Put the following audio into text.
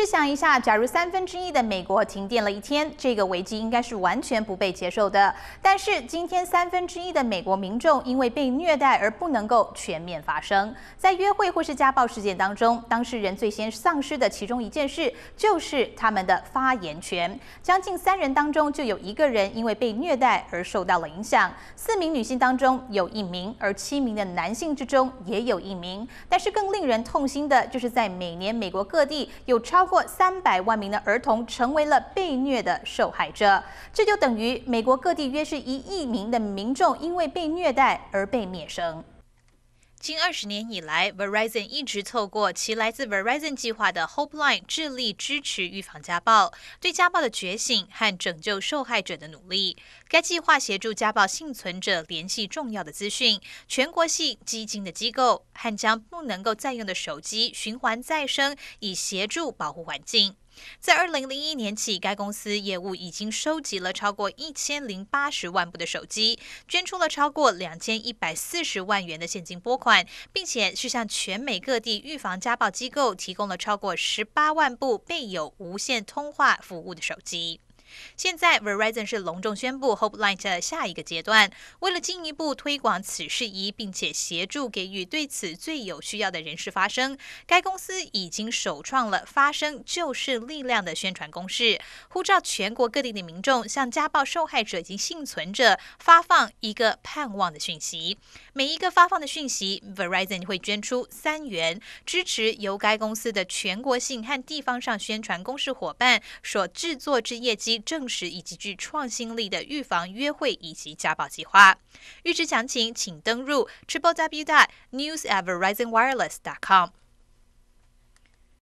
试想一下，假如三分之一的美国停电了一天，这个危机应该是完全不被接受的。但是今天，三分之一的美国民众因为被虐待而不能够全面发声，在约会或是家暴事件当中，当事人最先丧失的其中一件事就是他们的发言权。将近三人当中就有一个人因为被虐待而受到了影响，四名女性当中有一名，而七名的男性之中也有一名。但是更令人痛心的就是，在每年美国各地有超过三百万名的儿童成为了被虐的受害者，这就等于美国各地约是一亿名的民众因为被虐待而被灭生。近二十年以来，Verizon 一直透过其来自 Verizon 计划的 HopeLine 致力支持预防家暴、对家暴的觉醒和拯救受害者的努力。该计划协助家暴幸存者联系重要的资讯、全国性基金的机构，和将不能够再用的手机循环再生，以协助保护环境。在二零零一年起，该公司业务已经收集了超过一千零八十万部的手机，捐出了超过两千一百四十万元的现金拨款，并且是向全美各地预防家暴机构提供了超过十八万部备有无线通话服务的手机。现在，Verizon 是隆重宣布 HopeLight 的下一个阶段。为了进一步推广此事宜，并且协助给予对此最有需要的人士发声，该公司已经首创了“发声就是力量”的宣传攻势，呼召全国各地的民众向家暴受害者及幸存者发放一个盼望的讯息。每一个发放的讯息，Verizon 会捐出三元，支持由该公司的全国性和地方上宣传攻势伙伴所制作之业绩。证实以及具创新力的预防约会以及家暴计划。预知详情，请登入 t r i p o t l e n e w s a t r i s i n g w i r e l e s s c o m